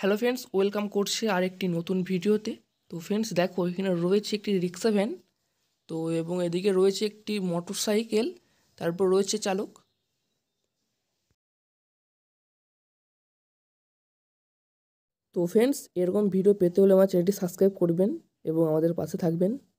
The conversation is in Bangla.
হ্যালো ফ্রেন্ডস ওয়েলকাম করছি আরেকটি নতুন ভিডিওতে তো ফ্রেন্ডস দেখো এখানে রয়েছে একটি রিক্সা ভ্যান তো এবং এদিকে রয়েছে একটি মোটর সাইকেল তারপর রয়েছে চালক তো ফ্রেন্ডস এরকম ভিডিও পেতে হলে আমার চ্যানেলটি সাবস্ক্রাইব করবেন এবং আমাদের পাশে থাকবেন